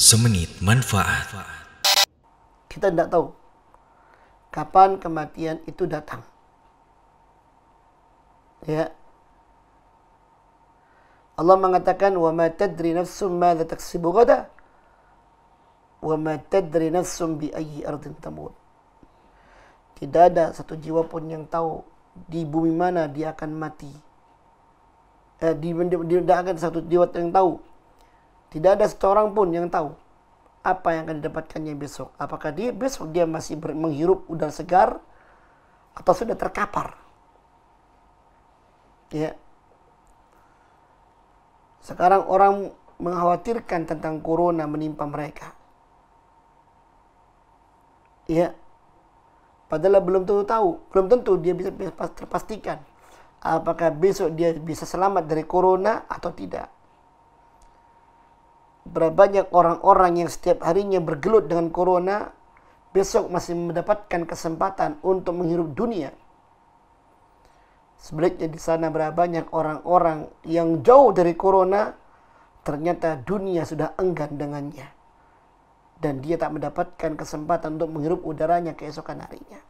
Semenit manfaat. Kita tidak tahu kapan kematian itu datang. Ya. Allah mengatakan wa ma tadri nafsum ma la taksibu ghadan wa ma tadri nafsum bi ayyi ardin tamut. Tidak ada satu jiwa pun yang tahu di bumi mana dia akan mati. Eh, di, di, di, tidak akan satu jiwa yang tahu tidak ada seorang pun yang tahu apa yang akan didapatkannya besok. Apakah dia besok dia masih menghirup udara segar atau sudah terkapar? Ya. Sekarang orang mengkhawatirkan tentang corona menimpa mereka. Ya. Padahal belum tentu tahu, belum tentu dia bisa terpastikan apakah besok dia bisa selamat dari corona atau tidak. Berapa banyak orang-orang yang setiap harinya bergelut dengan corona, besok masih mendapatkan kesempatan untuk menghirup dunia. Sebaliknya di sana berapa banyak orang-orang yang jauh dari corona, ternyata dunia sudah enggan dengannya. Dan dia tak mendapatkan kesempatan untuk menghirup udaranya keesokan harinya.